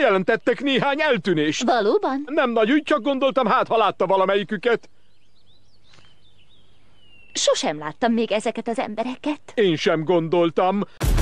bejelentettek néhány eltűnést. Valóban? Nem nagy ügy, csak gondoltam, hát ha látta valamelyiküket. Sosem láttam még ezeket az embereket. Én sem gondoltam.